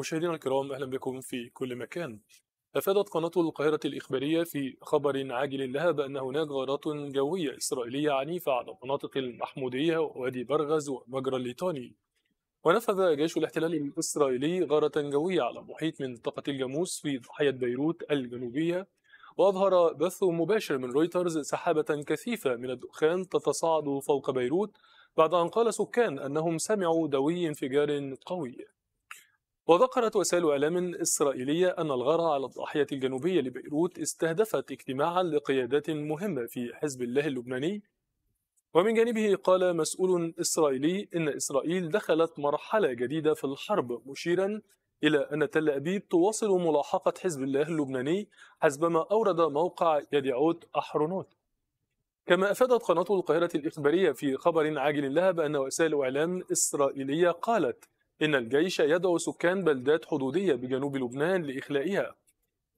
مشاهدينا الكرام اهلا بكم في كل مكان. افادت قناه القاهره الاخباريه في خبر عاجل لها بان هناك غارات جويه اسرائيليه عنيفه على مناطق المحموديه ووادي برغز ومجرى الليطاني. ونفذ جيش الاحتلال الاسرائيلي غاره جويه على محيط منطقه الجاموس في ضاحيه بيروت الجنوبيه واظهر بث مباشر من رويترز سحابه كثيفه من الدخان تتصاعد فوق بيروت بعد ان قال سكان انهم سمعوا دوي انفجار قوي. وذكرت وسائل إعلام إسرائيلية أن الغارة على الضاحية الجنوبية لبيروت استهدفت اجتماعا لقيادات مهمة في حزب الله اللبناني ومن جانبه قال مسؤول إسرائيلي إن إسرائيل دخلت مرحلة جديدة في الحرب مشيرا إلى أن تل أبيب تواصل ملاحقة حزب الله اللبناني حسبما أورد موقع يدعوت أحرونوت كما أفادت قناة القاهرة الإخبارية في خبر عاجل لها بأن وسائل إعلام إسرائيلية قالت إن الجيش يدعو سكان بلدات حدودية بجنوب لبنان لإخلائها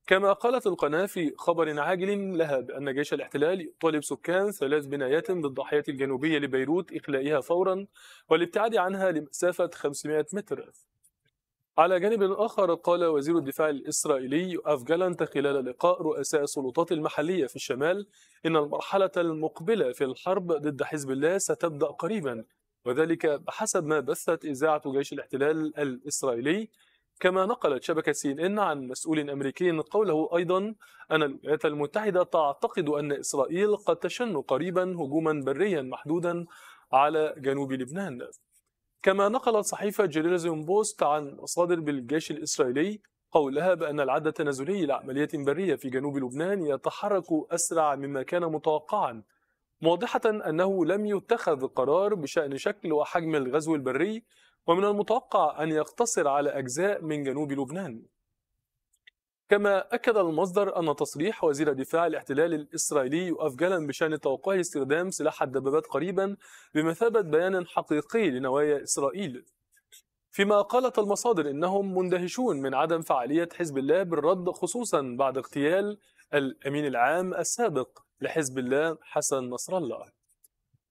كما قالت القناة في خبر عاجل لها بأن جيش الاحتلال يطالب سكان ثلاث بنايات بالضاحية الجنوبية لبيروت إخلائها فورا والابتعاد عنها لمسافة 500 متر على جانب آخر قال وزير الدفاع الإسرائيلي أف جالنت خلال لقاء رؤساء السلطات المحلية في الشمال إن المرحلة المقبلة في الحرب ضد حزب الله ستبدأ قريبا وذلك حسب ما بثت إذاعة جيش الاحتلال الإسرائيلي كما نقلت شبكة سي إن, إن عن مسؤول أمريكي قوله أيضا أن الولايات المتحدة تعتقد أن إسرائيل قد تشن قريبا هجوما بريا محدودا على جنوب لبنان كما نقلت صحيفة جيريزم بوست عن مصادر بالجيش الإسرائيلي قولها بأن العد التنازلي لعمليات برية في جنوب لبنان يتحرك أسرع مما كان متوقعا موضحة أنه لم يتخذ قرار بشأن شكل وحجم الغزو البري ومن المتوقع أن يقتصر على أجزاء من جنوب لبنان كما أكد المصدر أن تصريح وزير دفاع الاحتلال الإسرائيلي أفجلا بشأن توقع استخدام سلاح الدبابات قريبا بمثابة بيان حقيقي لنوايا إسرائيل فيما قالت المصادر إنهم مندهشون من عدم فعالية حزب الله بالرد خصوصا بعد اغتيال الأمين العام السابق لحزب الله حسن نصر الله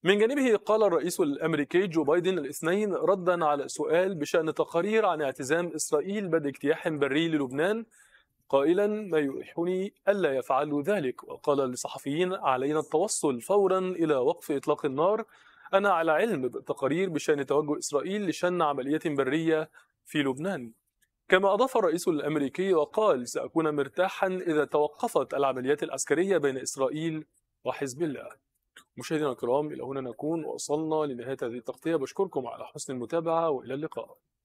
من جانبه قال الرئيس الامريكي جو بايدن الاثنين ردا على سؤال بشان تقارير عن اعتزام اسرائيل بدء اجتياح بري للبنان قائلا ما يوحني الا يفعلوا ذلك وقال لصحفيين علينا التوصل فورا الى وقف اطلاق النار انا على علم بتقارير بشان توجه اسرائيل لشن عمليه بريه في لبنان كما أضاف الرئيس الأمريكي وقال سأكون مرتاحا إذا توقفت العمليات العسكرية بين إسرائيل وحزب الله مشاهدينا الكرام إلى هنا نكون وصلنا لنهاية هذه التغطية بشكركم على حسن المتابعة وإلى اللقاء